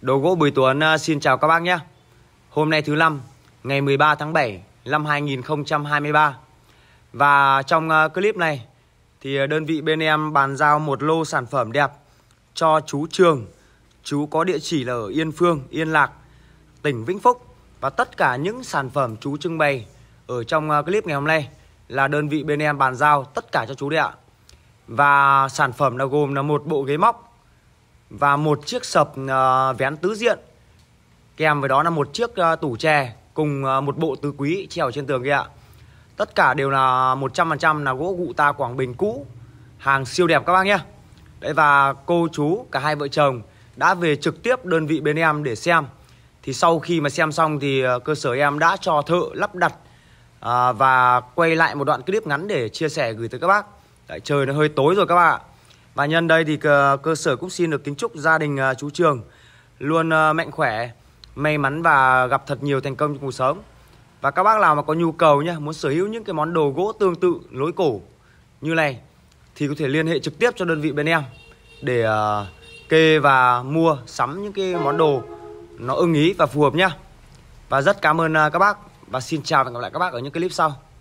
Đồ gỗ Bùi Tuấn à, xin chào các bác nhé. Hôm nay thứ năm, ngày 13 tháng 7 năm 2023. Và trong à, clip này thì à, đơn vị bên em bàn giao một lô sản phẩm đẹp cho chú Trường. Chú có địa chỉ là ở Yên Phương, Yên Lạc, tỉnh Vĩnh Phúc và tất cả những sản phẩm chú trưng bày ở trong clip ngày hôm nay là đơn vị bên em bàn giao tất cả cho chú đấy ạ. Và sản phẩm là gồm là một bộ ghế móc và một chiếc sập uh, vén tứ diện kèm với đó là một chiếc uh, tủ tre cùng uh, một bộ tứ quý treo trên tường kia ạ tất cả đều là 100% là gỗ gụ ta Quảng Bình cũ hàng siêu đẹp các bác nhé đấy và cô chú cả hai vợ chồng đã về trực tiếp đơn vị bên em để xem thì sau khi mà xem xong thì cơ sở em đã cho thợ lắp đặt à, và quay lại một đoạn clip ngắn để chia sẻ gửi tới các bác Đấy, trời nó hơi tối rồi các bạn ạ và nhân đây thì cơ, cơ sở cũng xin được kính chúc gia đình uh, chú Trường luôn uh, mạnh khỏe, may mắn và gặp thật nhiều thành công trong cuộc sống. Và các bác nào mà có nhu cầu nhé, muốn sở hữu những cái món đồ gỗ tương tự lối cổ như này thì có thể liên hệ trực tiếp cho đơn vị bên em để uh, kê và mua sắm những cái món đồ nó ưng ý và phù hợp nhá. Và rất cảm ơn các bác và xin chào và hẹn gặp lại các bác ở những clip sau.